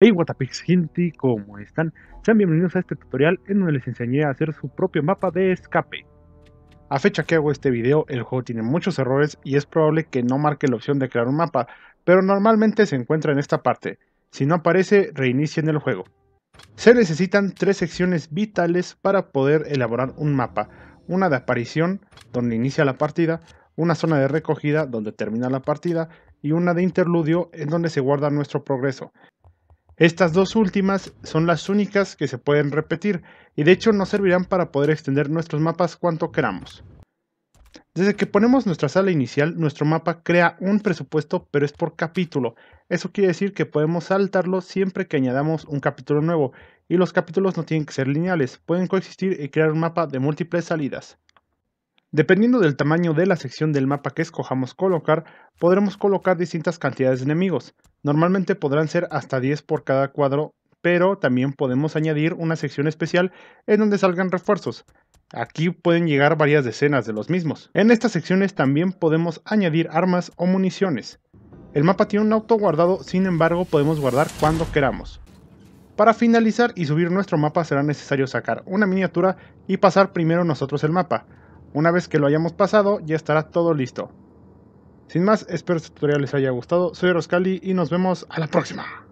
Hey Watapix gente! ¿cómo están? Sean bienvenidos a este tutorial en donde les enseñé a hacer su propio mapa de escape. A fecha que hago este video, el juego tiene muchos errores y es probable que no marque la opción de crear un mapa, pero normalmente se encuentra en esta parte. Si no aparece, reinicien el juego. Se necesitan tres secciones vitales para poder elaborar un mapa. Una de aparición, donde inicia la partida, una zona de recogida, donde termina la partida, y una de interludio, en donde se guarda nuestro progreso. Estas dos últimas son las únicas que se pueden repetir y de hecho nos servirán para poder extender nuestros mapas cuanto queramos. Desde que ponemos nuestra sala inicial, nuestro mapa crea un presupuesto, pero es por capítulo. Eso quiere decir que podemos saltarlo siempre que añadamos un capítulo nuevo, y los capítulos no tienen que ser lineales, pueden coexistir y crear un mapa de múltiples salidas. Dependiendo del tamaño de la sección del mapa que escojamos colocar, podremos colocar distintas cantidades de enemigos. Normalmente podrán ser hasta 10 por cada cuadro, pero también podemos añadir una sección especial en donde salgan refuerzos. Aquí pueden llegar varias decenas de los mismos. En estas secciones también podemos añadir armas o municiones. El mapa tiene un auto guardado, sin embargo podemos guardar cuando queramos. Para finalizar y subir nuestro mapa será necesario sacar una miniatura y pasar primero nosotros el mapa. Una vez que lo hayamos pasado, ya estará todo listo. Sin más, espero este tutorial les haya gustado. Soy Roscali y nos vemos a la próxima.